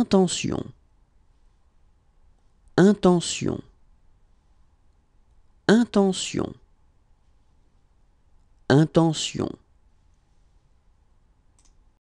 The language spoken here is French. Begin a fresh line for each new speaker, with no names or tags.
Intention. Intention. Intention. Intention.